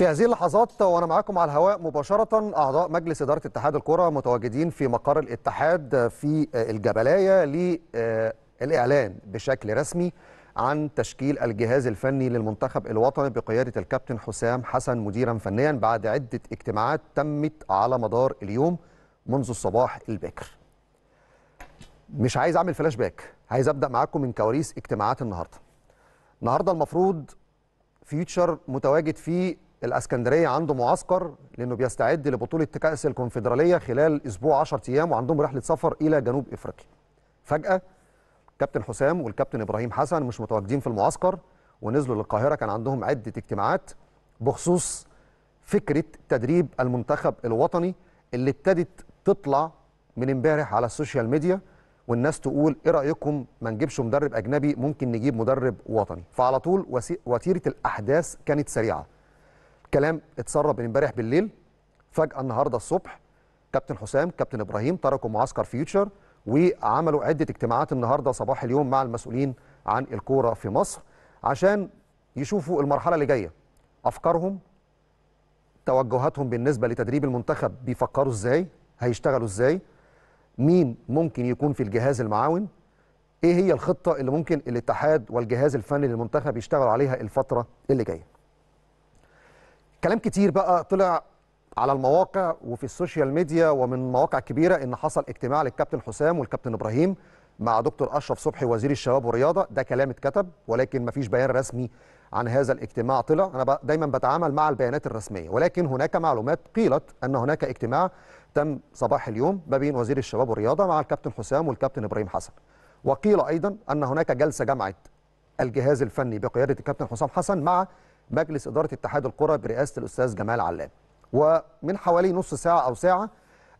في هذه اللحظات وانا معاكم على الهواء مباشره اعضاء مجلس اداره اتحاد الكره متواجدين في مقر الاتحاد في الجبلايه للاعلان بشكل رسمي عن تشكيل الجهاز الفني للمنتخب الوطني بقياده الكابتن حسام حسن مديرا فنيا بعد عده اجتماعات تمت على مدار اليوم منذ الصباح الباكر. مش عايز اعمل فلاش باك، عايز ابدا معاكم من كواليس اجتماعات النهارده. النهارده المفروض فيوتشر متواجد في الاسكندريه عنده معسكر لانه بيستعد لبطوله كاس الكونفدراليه خلال اسبوع 10 ايام وعندهم رحله سفر الى جنوب افريقيا فجاه كابتن حسام والكابتن ابراهيم حسن مش متواجدين في المعسكر ونزلوا للقاهره كان عندهم عده اجتماعات بخصوص فكره تدريب المنتخب الوطني اللي ابتدت تطلع من امبارح على السوشيال ميديا والناس تقول ايه رايكم ما نجيبش مدرب اجنبي ممكن نجيب مدرب وطني فعلى طول وتيره الاحداث كانت سريعه كلام اتسرب من امبارح بالليل فجاه النهارده الصبح كابتن حسام كابتن ابراهيم تركوا معسكر فيوتشر وعملوا عده اجتماعات النهارده صباح اليوم مع المسؤولين عن الكوره في مصر عشان يشوفوا المرحله اللي جايه افكارهم توجهاتهم بالنسبه لتدريب المنتخب بيفكروا ازاي هيشتغلوا ازاي مين ممكن يكون في الجهاز المعاون ايه هي الخطه اللي ممكن الاتحاد والجهاز الفني للمنتخب يشتغلوا عليها الفتره اللي جايه كلام كتير بقى طلع على المواقع وفي السوشيال ميديا ومن مواقع كبيره ان حصل اجتماع للكابتن حسام والكابتن ابراهيم مع دكتور اشرف صبحي وزير الشباب والرياضه ده كلام اتكتب ولكن مفيش بيان رسمي عن هذا الاجتماع طلع انا دايما بتعامل مع البيانات الرسميه ولكن هناك معلومات قيلت ان هناك اجتماع تم صباح اليوم ما بين وزير الشباب والرياضه مع الكابتن حسام والكابتن ابراهيم حسن وقيل ايضا ان هناك جلسه جمعت الجهاز الفني بقياده الكابتن حسام حسن مع مجلس إدارة اتحاد القرى برئاسة الأستاذ جمال علام ومن حوالي نص ساعة أو ساعة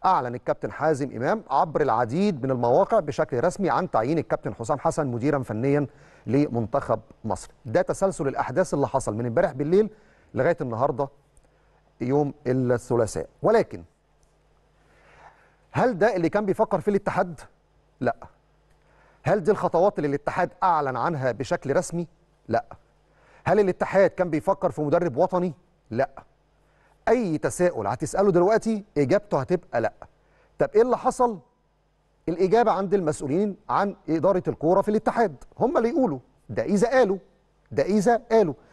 أعلن الكابتن حازم إمام عبر العديد من المواقع بشكل رسمي عن تعيين الكابتن حسام حسن مديرا فنيا لمنتخب مصر ده تسلسل الأحداث اللي حصل من امبارح بالليل لغاية النهاردة يوم الثلاثاء ولكن هل ده اللي كان بيفكر فيه الاتحاد؟ لا هل دي الخطوات اللي الاتحاد أعلن عنها بشكل رسمي؟ لا هل الاتحاد كان بيفكر في مدرب وطني؟ لا اي تساؤل هتساله دلوقتي اجابته هتبقى لا طب ايه اللي حصل الاجابه عند المسؤولين عن اداره الكوره في الاتحاد هم اللي يقولوا ده اذا قالوا ده اذا قالوا